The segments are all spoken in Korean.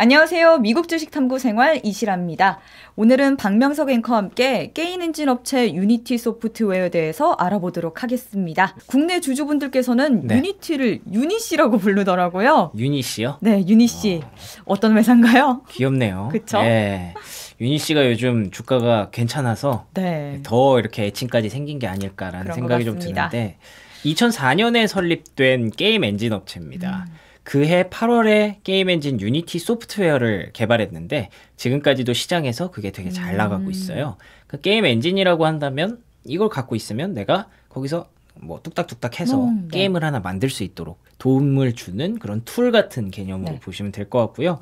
안녕하세요. 미국 주식 탐구 생활 이시라입니다. 오늘은 박명석 앵커와 함께 게임 엔진 업체 유니티 소프트웨어에 대해서 알아보도록 하겠습니다. 국내 주주분들께서는 네. 유니티를 유니씨라고 부르더라고요. 유니씨요? 네, 유니씨. 어... 떤 회사인가요? 귀엽네요. 그렇죠? 유니씨가 요즘 주가가 괜찮아서 네. 더 이렇게 애칭까지 생긴 게 아닐까라는 생각이 좀 드는데 2004년에 설립된 게임 엔진 업체입니다. 음. 그해 8월에 게임 엔진 유니티 소프트웨어를 개발했는데 지금까지도 시장에서 그게 되게 잘 음. 나가고 있어요. 그 게임 엔진이라고 한다면 이걸 갖고 있으면 내가 거기서 뭐 뚝딱뚝딱 해서 음, 네. 게임을 하나 만들 수 있도록 도움을 주는 그런 툴 같은 개념으로 네. 보시면 될 것 같고요.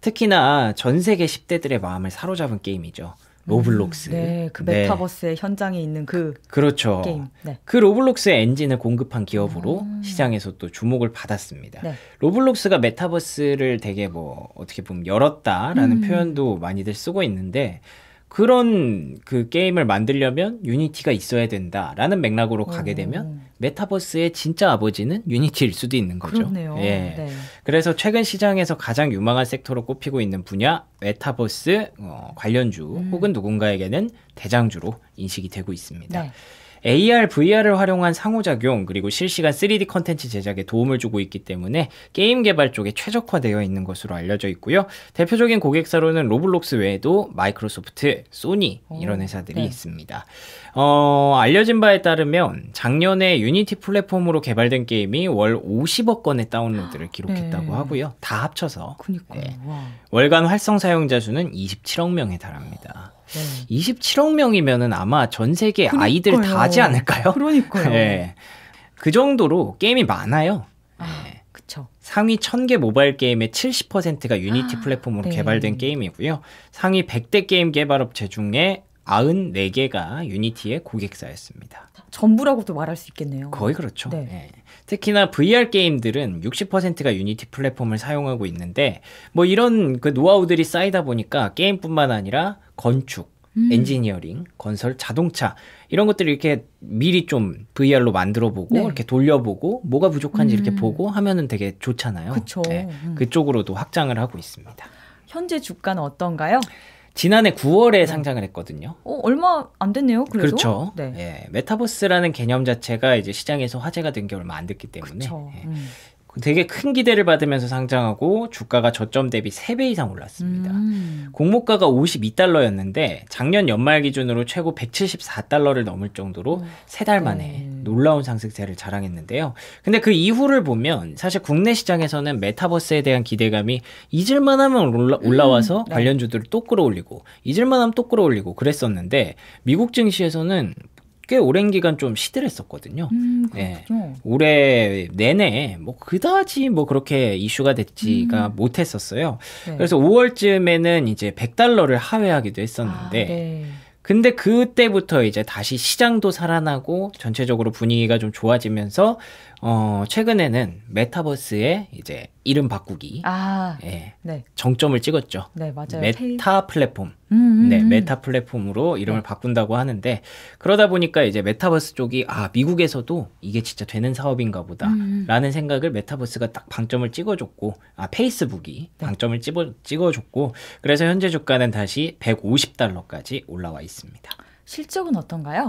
특히나 전 세계 10대들의 마음을 사로잡은 게임이죠. 로블록스. 음, 네, 그 네. 메타버스의 네. 현장에 있는 그 그렇죠. 게임. 네. 그 로블록스의 엔진을 공급한 기업으로 음. 시장에서 또 주목을 받았습니다. 네. 로블록스가 메타버스를 되게 뭐 어떻게 보면 열었다라는 음. 표현도 많이들 쓰고 있는데 그런 그 게임을 만들려면 유니티가 있어야 된다라는 맥락으로 가게 되면 메타버스의 진짜 아버지는 유니티일 수도 있는 거죠. 그렇네요. 예. 네. 그래서 최근 시장에서 가장 유망한 섹터로 꼽히고 있는 분야 메타버스 어, 관련주 음. 혹은 누군가에게는 대장주로 인식이 되고 있습니다. 네. AR, VR을 활용한 상호작용 그리고 실시간 3D 컨텐츠 제작에 도움을 주고 있기 때문에 게임 개발 쪽에 최적화되어 있는 것으로 알려져 있고요. 대표적인 고객사로는 로블록스 외에도 마이크로소프트, 소니 이런 회사들이 네. 있습니다. 어, 알려진 바에 따르면 작년에 유니티 플랫폼으로 개발된 게임이 월 50억 건의 다운로드를 아, 기록했다고 네. 하고요. 다 합쳐서 네. 월간 활성 사용자 수는 27억 명에 달합니다. 27억 명이면은 아마 전 세계 그러니까요. 아이들 다 하지 않을까요? 그러니까요. 네. 그 정도로 게임이 많아요. 아, 네. 상위 1000개 모바일 게임의 70%가 유니티 아, 플랫폼으로 네. 개발된 게임이고요. 상위 100대 게임 개발 업체 중에 94개가 유니티의 고객사였습니다. 전부라고도 말할 수 있겠네요. 거의 그렇죠. 네. 예. 특히나 VR 게임들은 60%가 유니티 플랫폼을 사용하고 있는데 뭐 이런 그 노하우들이 쌓이다 보니까 게임뿐만 아니라 건축, 음. 엔지니어링, 건설, 자동차 이런 것들을 이렇게 미리 좀 VR로 만들어 보고 네. 이렇게 돌려보고 뭐가 부족한지 음. 이렇게 보고 하면은 되게 좋잖아요. 그쵸. 네, 음. 그쪽으로도 확장을 하고 있습니다. 현재 주가는 어떤가요? 지난해 9월에 상장을 했거든요. 어, 얼마 안 됐네요. 그래도? 그렇죠 네. 예, 메타버스라는 개념 자체가 이제 시장에서 화제가 된 게 얼마 안 됐기 때문에 예. 음. 그 되게 큰 기대를 받으면서 상장하고 주가가 저점 대비 3배 이상 올랐습니다. 음. 공모가가 52달러였는데 작년 연말 기준으로 최고 174달러를 넘을 정도로 음. 세달 네. 만에 놀라운 상승세를 자랑했는데요. 근데 그 이후를 보면 사실 국내 시장에서는 메타버스에 대한 기대감이 잊을만하면 올라, 음, 올라와서 음, 네. 관련주들을 또 끌어올리고 잊을만하면 또 끌어올리고 그랬었는데 미국 증시에서는 꽤 오랜 기간 좀 시들했었거든요. 음, 네. 올해 내내 뭐 그다지 뭐 그렇게 이슈가 됐지가 음. 못했었어요. 네. 그래서 5월쯤에는 이제 100달러를 하회하기도 했었는데. 아, 네. 근데 그때부터 이제 다시 시장도 살아나고 전체적으로 분위기가 좀 좋아지면서 어 최근에는 메타버스에 이제 이름 바꾸기. 아, 예. 네. 정점을 찍었죠. 네, 맞아요. 메타 플랫폼. 음음 음, 네, 음. 메타 플랫폼으로 이름을 네. 바꾼다고 하는데 그러다 보니까 이제 메타버스 쪽이 아, 미국에서도 이게 진짜 되는 사업인가 보다라는 음, 생각을 메타버스가 딱 방점을 찍어줬고 아, 페이스북이 네. 방점을 찍어, 찍어줬고 그래서 현재 주가는 다시 150달러까지 올라와 있습니다. 실적은 어떤가요?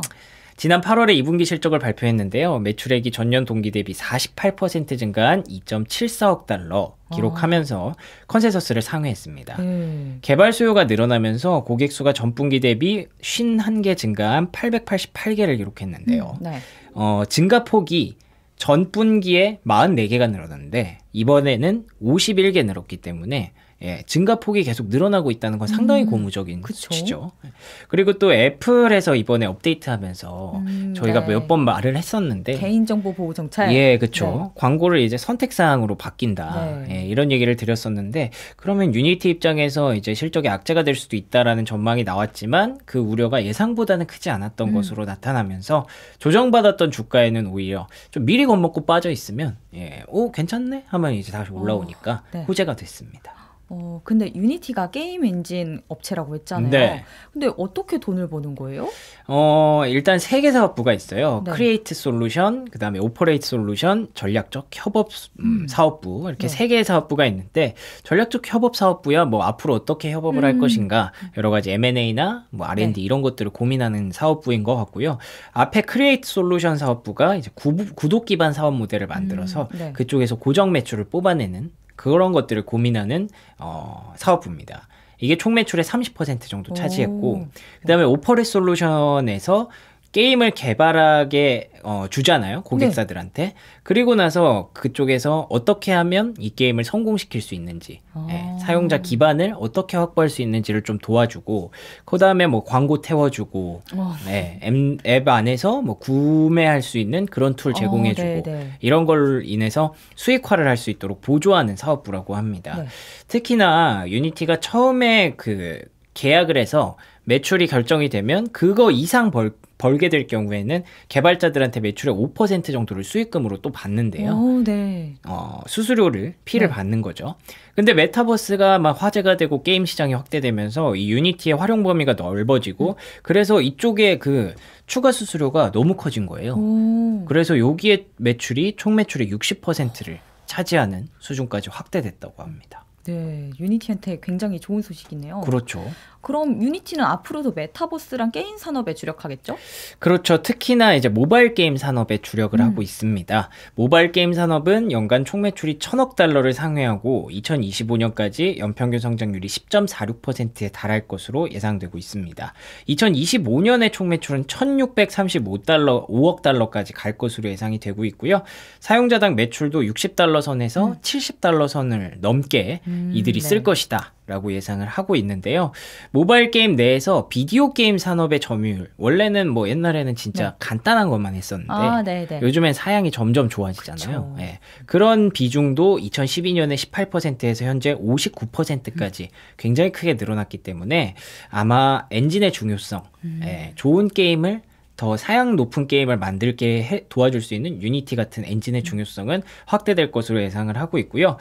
지난 8월에 2분기 실적을 발표했는데요. 매출액이 전년 동기 대비 48% 증가한 2.74억 달러, 기록하면서 아. 컨센서스를 상회했습니다. 음. 개발 수요가 늘어나면서 고객 수가 전분기 대비 51개 증가한 888개를 기록했는데요. 음, 네. 어, 증가 폭이 전분기에 44개가 늘어났는데 이번에는 51개 늘었기 때문에 예, 증가폭이 계속 늘어나고 있다는 건 상당히 음, 고무적인 그쵸? 수치죠. 예. 그리고 또 애플에서 이번에 업데이트하면서 음, 저희가 네. 몇번 말을 했었는데 개인정보 보호 정책 예, 그렇죠. 네. 광고를 이제 선택 사항으로 바뀐다. 네. 예, 이런 얘기를 드렸었는데 그러면 유니티 입장에서 이제 실적에 악재가 될 수도 있다라는 전망이 나왔지만 그 우려가 예상보다는 크지 않았던 음. 것으로 나타나면서 조정받았던 주가에는 오히려 좀 미리 겁먹고 빠져 있으면 예, 오 괜찮네 하면 이제 다시 어, 올라오니까 어, 호재가 됐습니다. 어, 근데 유니티가 게임 엔진 업체라고 했잖아요. 네. 근데 어떻게 돈을 버는 거예요? 어, 일단 세 개 사업부가 있어요. 네. 크리에이트 솔루션, 그다음에 오퍼레이트 솔루션, 전략적 협업 음, 음, 사업부. 이렇게 세개 네. 사업부가 있는데 전략적 협업 사업부야 뭐 앞으로 어떻게 협업을 음. 할 것인가 여러 가지 M&A나 뭐 R&D 네. 이런 것들을 고민하는 사업부인 것 같고요. 앞에 크리에이트 솔루션 사업부가 이제 구, 구독 기반 사업 모델을 음. 만들어서 네. 그쪽에서 고정 매출을 뽑아내는 그런 것들을 고민하는 어, 사업부입니다. 이게 총 매출의 30% 정도 차지했고, 그 다음에 오퍼레 솔루션에서 게임을 개발하게 어, 주잖아요 고객사들한테 네. 그리고 나서 그쪽에서 어떻게 하면 이 게임을 성공시킬 수 있는지 아. 예, 사용자 기반을 어떻게 확보할 수 있는지를 좀 도와주고 그 다음에 뭐 광고 태워주고 어. 예, 앱 안에서 뭐 구매할 수 있는 그런 툴 아, 제공해주고 아, 이런 걸 인해서 수익화를 할 수 있도록 보조하는 사업부라고 합니다 네. 특히나 유니티가 처음에 그 계약을 해서 매출이 결정이 되면 그거 이상 벌, 벌게 될 경우에는 개발자들한테 매출의 5% 정도를 수익금으로 또 받는데요. 오, 네. 어, 수수료를 피를 네. 받는 거죠. 근데 메타버스가 막 화제가 되고 게임 시장이 확대되면서 이 유니티의 활용 범위가 넓어지고 음. 그래서 이쪽에 그 추가 수수료가 너무 커진 거예요. 오. 그래서 여기에 매출이 총 매출의 60%를 차지하는 수준까지 확대됐다고 합니다. 네, 유니티한테 굉장히 좋은 소식이네요. 그렇죠. 그럼 유니티는 앞으로도 메타버스랑 게임 산업에 주력하겠죠? 그렇죠. 특히나 이제 모바일 게임 산업에 주력을 음. 하고 있습니다. 모바일 게임 산업은 연간 총매출이 천억 달러를 상회하고 2025년까지 연평균 성장률이 10.46%에 달할 것으로 예상되고 있습니다. 2025년의 총매출은 1,635달러, 5억 달러까지 갈 것으로 예상이 되고 있고요. 사용자당 매출도 60달러 선에서 음. 70달러 선을 넘게 음. 음, 이들이 네. 쓸 것이다. 라고 예상을 하고 있는데요. 모바일 게임 내에서 비디오 게임 산업의 점유율. 원래는 뭐 옛날에는 진짜 네. 간단한 것만 했었는데 아, 네, 네. 요즘엔 사양이 점점 좋아지잖아요. 네. 그런 비중도 2012년에 18%에서 현재 59%까지 음. 굉장히 크게 늘어났기 때문에 아마 엔진의 중요성, 음. 네. 좋은 게임을 더 사양 높은 게임을 만들게 해, 도와줄 수 있는 유니티 같은 엔진의 중요성은 확대될 것으로 예상을 하고 있고요.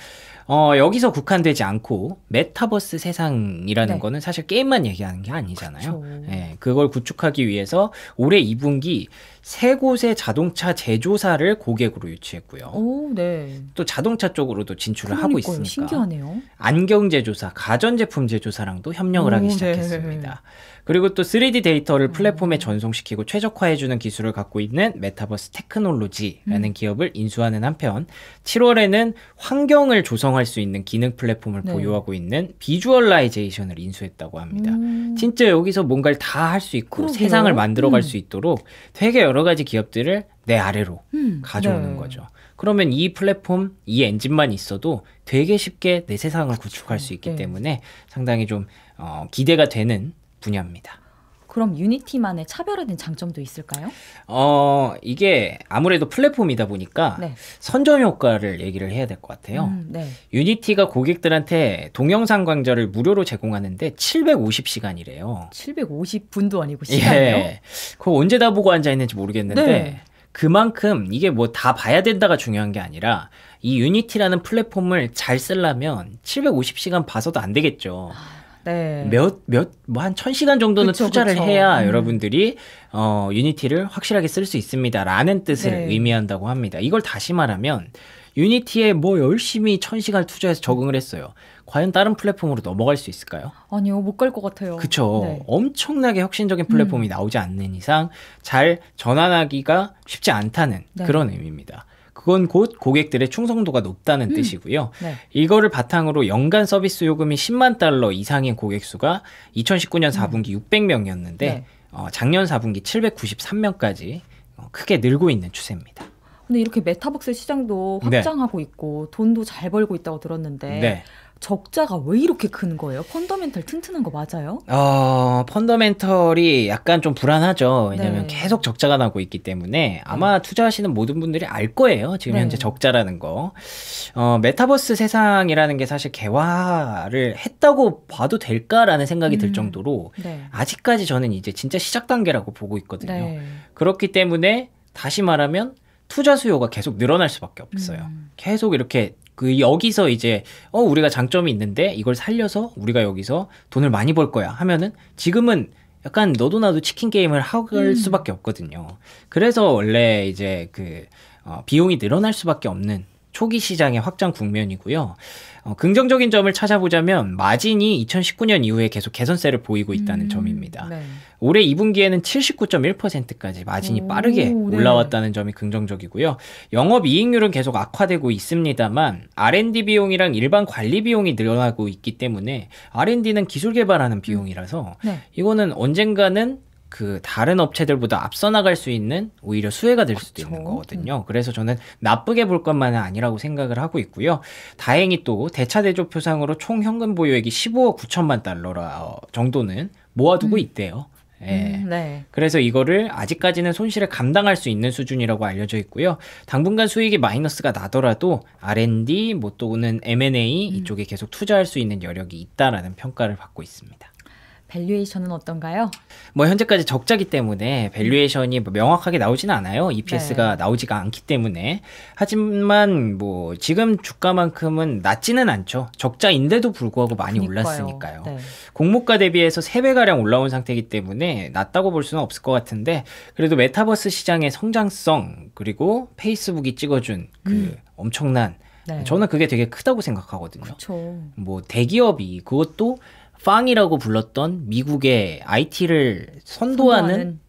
어, 여기서 국한되지 않고 메타버스 세상이라는 네. 거는 사실 게임만 얘기하는 게 아니잖아요. 그 네, 그걸 구축하기 위해서 올해 2분기 세 곳의 자동차 제조사를 고객으로 유치했고요. 오, 네. 또 자동차 쪽으로도 진출을 그러니까요. 하고 있으니까 신기하네요. 안경 제조사, 가전제품 제조사랑 도 협력을 오, 하기 네. 시작했습니다. 그리고 또 3D 데이터를 플랫폼에 전송시키고 최종 최적화해주는 기술을 갖고 있는 메타버스 테크놀로지라는 음. 기업을 인수하는 한편 7월에는 환경을 조성할 수 있는 기능 플랫폼을 네. 보유하고 있는 비주얼라이제이션을 인수했다고 합니다. 음. 진짜 여기서 뭔가를 다 할 수 있고 그러게요. 세상을 만들어갈 음. 수 있도록 되게 여러 가지 기업들을 내 아래로 음. 네. 가져오는 네. 거죠. 그러면 이 플랫폼, 이 엔진만 있어도 되게 쉽게 내 세상을 구축할 수 있기 네. 때문에 상당히 좀 어, 기대가 되는 분야입니다. 그럼 유니티만의 차별화된 장점도 있을까요? 어, 이게 아무래도 플랫폼이다 보니까 네. 선점 효과를 얘기를 해야 될 것 같아요. 음, 네. 유니티가 고객들한테 동영상 강좌를 무료로 제공하는데 750시간이래요. 750분도 아니고 시간이요? 예. 그거 언제 다 보고 앉아 있는지 모르겠는데 네. 그만큼 이게 뭐 다 봐야 된다가 중요한 게 아니라 이 유니티라는 플랫폼을 잘 쓰려면 750시간 봐서도 안 되겠죠. 아. 네. 몇, 몇, 뭐한 천시간 정도는 그쵸, 투자를 그쵸. 해야 음. 여러분들이, 어, 유니티를 확실하게 쓸 수 있습니다. 라는 뜻을 네. 의미한다고 합니다. 이걸 다시 말하면, 유니티에 뭐 열심히 천시간 투자해서 적응을 했어요. 과연 다른 플랫폼으로 넘어갈 수 있을까요? 아니요, 못 갈 것 같아요. 그쵸. 네. 엄청나게 혁신적인 플랫폼이 음. 나오지 않는 이상 잘 전환하기가 쉽지 않다는 네. 그런 의미입니다. 그건 곧 고객들의 충성도가 높다는 음. 뜻이고요. 네. 이거를 바탕으로 연간 서비스 요금이 10만 달러 이상인 고객 수가 2019년 4분기 음. 600명이었는데 네. 어, 작년 4분기 793명까지 어, 크게 늘고 있는 추세입니다. 근데 이렇게 메타버스 시장도 확장하고 네. 있고 돈도 잘 벌고 있다고 들었는데 네. 적자가 왜 이렇게 큰 거예요? 펀더멘털 튼튼한 거 맞아요? 어, 펀더멘털이 약간 좀 불안하죠. 왜냐면 네. 계속 적자가 나고 있기 때문에 아마 네. 투자하시는 모든 분들이 알 거예요. 지금 네. 현재 적자라는 거. 어, 메타버스 세상이라는 게 사실 개화를 했다고 봐도 될까라는 생각이 음. 들 정도로 네. 아직까지 저는 이제 진짜 시작 단계라고 보고 있거든요. 네. 그렇기 때문에 다시 말하면 투자 수요가 계속 늘어날 수밖에 없어요. 음. 계속 이렇게 그 여기서 이제 어 우리가 장점이 있는데 이걸 살려서 우리가 여기서 돈을 많이 벌 거야 하면은 지금은 약간 너도 나도 치킨 게임을 할 음. 수밖에 없거든요. 그래서 원래 이제 그 어, 비용이 늘어날 수밖에 없는 초기 시장의 확장 국면이고요. 어, 긍정적인 점을 찾아보자면 마진이 2019년 이후에 계속 개선세를 보이고 있다는 음, 점입니다. 네. 올해 2분기에는 79.1%까지 마진이 오, 빠르게 네. 올라왔다는 네. 점이 긍정적이고요. 영업 이익률은 계속 악화되고 있습니다만 R&D 비용이랑 일반 관리 비용이 늘어나고 있기 때문에 R&D는 기술 개발하는 비용이라서 음, 네. 이거는 언젠가는 그 다른 업체들보다 앞서 나갈 수 있는 오히려 수혜가 될 수도 그렇죠. 있는 거거든요. 그래서 저는 나쁘게 볼 것만은 아니라고 생각을 하고 있고요. 다행히 또 대차대조표상으로 총 현금 보유액이 15억 9천만 달러 어, 정도는 모아두고 음. 있대요. 예. 음, 네. 그래서 이거를 아직까지는 손실을 감당할 수 있는 수준이라고 알려져 있고요. 당분간 수익이 마이너스가 나더라도 R&D 뭐 또는 M&A 음. 이쪽에 계속 투자할 수 있는 여력이 있다라는 평가를 받고 있습니다. 밸류에이션은 어떤가요? 뭐 현재까지 적자기 때문에 밸류에이션이 뭐 명확하게 나오진 않아요. EPS가 네. 나오지가 않기 때문에. 하지만 뭐 지금 주가만큼은 낮지는 않죠. 적자인데도 불구하고 많이 그러니까요. 올랐으니까요. 네. 공모가 대비해서 3배가량 올라온 상태이기 때문에 낮다고 볼 수는 없을 것 같은데 그래도 메타버스 시장의 성장성 그리고 페이스북이 찍어준 그 음. 엄청난 네. 저는 그게 되게 크다고 생각하거든요. 그쵸. 뭐 대기업이 그것도 팡이라고 불렀던 미국의 IT를 선도하는, 선도하는,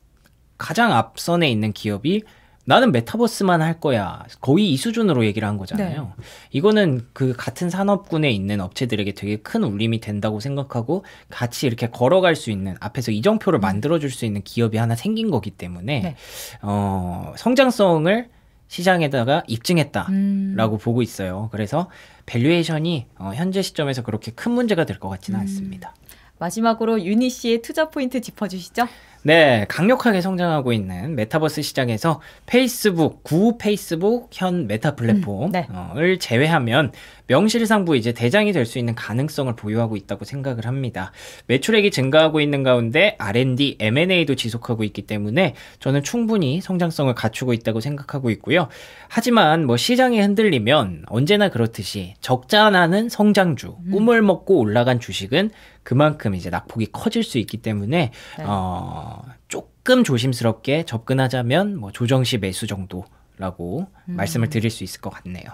가장 앞선에 있는 기업이 나는 메타버스만 할 거야. 거의 이 수준으로 얘기를 한 거잖아요. 네. 이거는 그 같은 산업군에 있는 업체들에게 되게 큰 울림이 된다고 생각하고 같이 이렇게 걸어갈 수 있는 앞에서 이정표를 음. 만들어줄 수 있는 기업이 하나 생긴 거기 때문에 네. 어, 성장성을 시장에다가 입증했다라고 음. 보고 있어요. 그래서 밸류에이션이 어, 현재 시점에서 그렇게 큰 문제가 될 것 같지는 음. 않습니다. 마지막으로 유니 씨의 투자 포인트 짚어주시죠. 네, 강력하게 성장하고 있는 메타버스 시장에서 페이스북, 구 페이스북 현 메타 플랫폼을 음, 네. 어, 제외하면 명실상부 이제 대장이 될 수 있는 가능성을 보유하고 있다고 생각을 합니다. 매출액이 증가하고 있는 가운데 R&D, M&A도 지속하고 있기 때문에 저는 충분히 성장성을 갖추고 있다고 생각하고 있고요. 하지만 뭐 시장이 흔들리면 언제나 그렇듯이 적자 나는 성장주, 음. 꿈을 먹고 올라간 주식은 그만큼 이제 낙폭이 커질 수 있기 때문에 네. 어 조금 조심스럽게 접근하자면 뭐 조정 시 매수 정도라고 음. 말씀을 드릴 수 있을 것 같네요.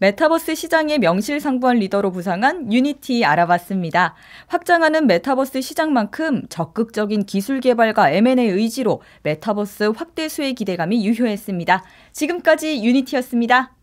메타버스 시장의 명실상부한 리더로 부상한 유니티 알아봤습니다. 확장하는 메타버스 시장만큼 적극적인 기술 개발과 M&A 의지로 메타버스 확대 수의 기대감이 유효했습니다. 지금까지 유니티였습니다.